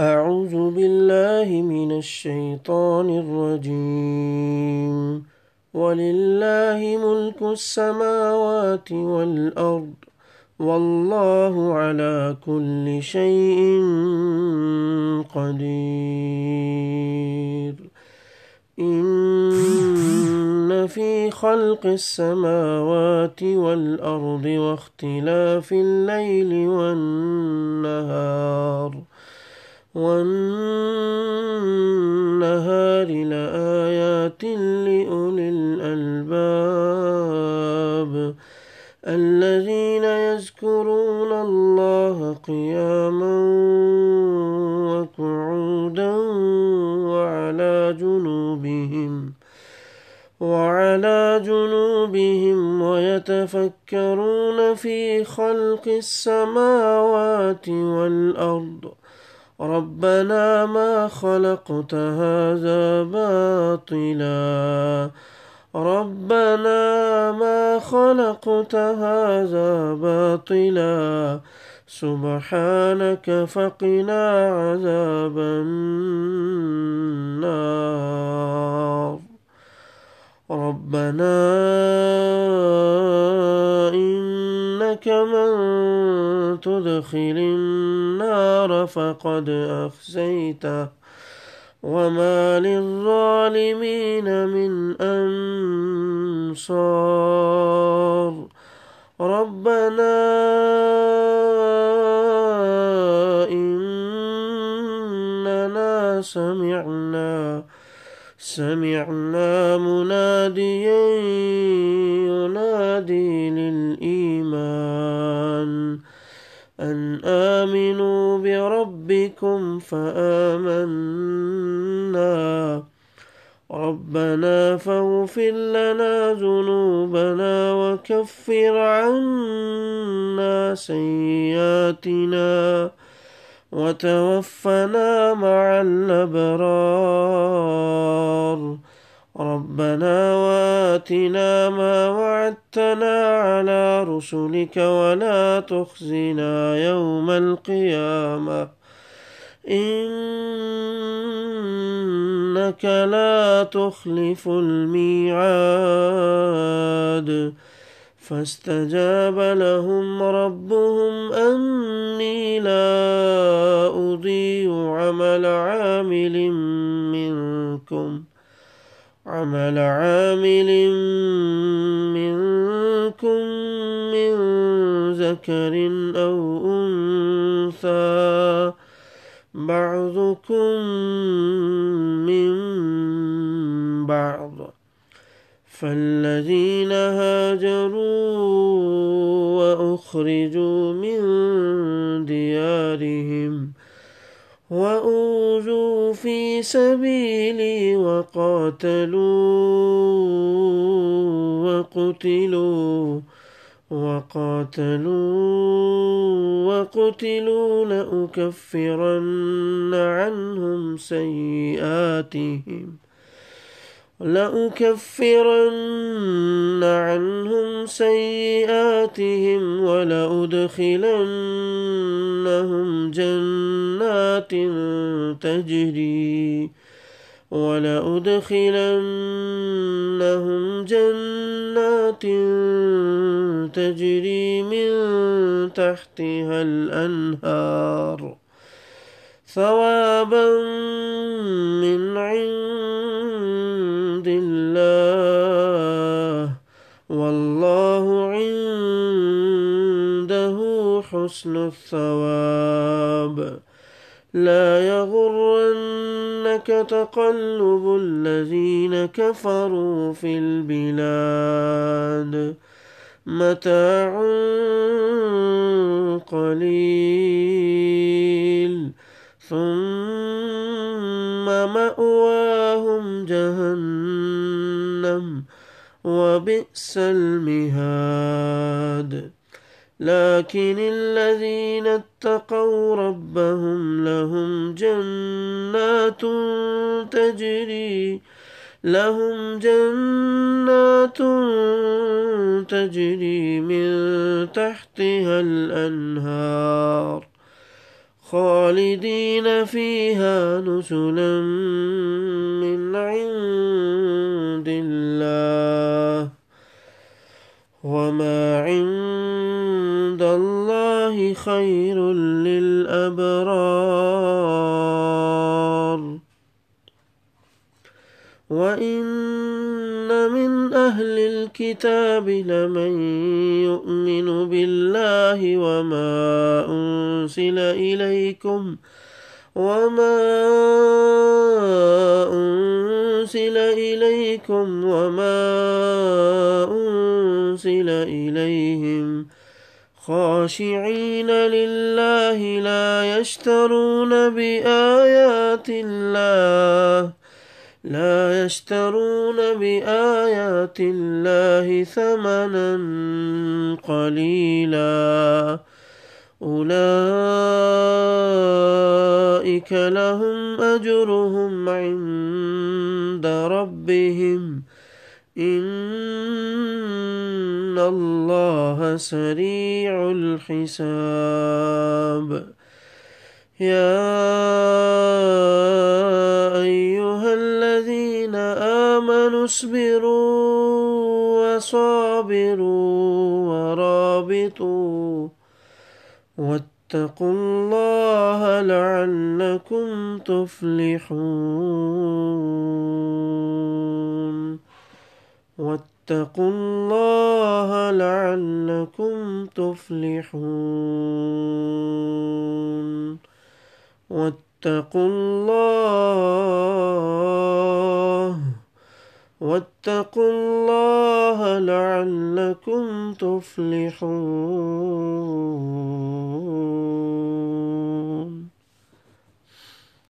أعوذ بالله من الشيطان الرجيم ولله ملك السماوات والأرض والله على كل شيء قدير إن في خلق السماوات والأرض واختلاف الليل والنهار والنهار لآيات لأولي الألباب الذين يذكرون الله قياما وقعودا وعلى جنوبهم وعلى جنوبهم ويتفكرون في خلق السماوات والأرض ربنا ما خلقت هذا باطلا ربنا ما خلقت هذا باطلا سبحانك فقنا عذاب النار ربنا إنك من تدخل النار فقد أخزيته وما للظالمين من أنصار ربنا إننا سمعنا سمعنا مناديا ينادي للإيمان أن آمنوا بربكم فآمنا ربنا فاغفر لنا ذنوبنا وكفر عنا سيئاتنا وتوفنا مع الأبرار ربنا واتنا ما وعدتنا على رسلك ولا تخزنا يوم القيامه انك لا تخلف الميعاد فاستجاب لهم ربهم اني لا اضيع عمل عامل منكم عمل عامل منكم من ذكر أو أنثى بعضكم من بعض فالذين هاجروا وأخرجوا من ديارهم وأوذوا في سبيلي وقاتلوا وقتلوا وقاتلوا وقتلوا لأكفرن عنهم سيئاتهم لأكفرن عنهم سيئاتهم ولأدخلنهم جنة جنات تجري ولأدخلنهم جنات تجري من تحتها الأنهار ثوابا من عند الله والله عنده حسن الثواب لا يغرنك تقلب الذين كفروا في البلاد متاع قليل ثم ماواهم جهنم وبئس المهاد لكن الذين اتقوا ربهم لهم جنات تجري لهم جنات تجري من تحتها الأنهار خالدين فيها نسلا وإن من أهل الكتاب لمن يؤمن بالله وما أنزل إليكم وما أنزل إليكم وما أنزل إليهم خاشعين لله لا يشترون بآيات الله لا يشترون بآيات الله ثمنا قليلا أولئك لهم أجرهم عند ربهم إن الله سريع الحساب يا أيها الذين آمنوا اصبروا وصابروا ورابطوا واتقوا الله لعلكم تفلحون واتقوا الله لعلكم تفلحون واتقوا الله واتقوا الله لعلكم تفلحون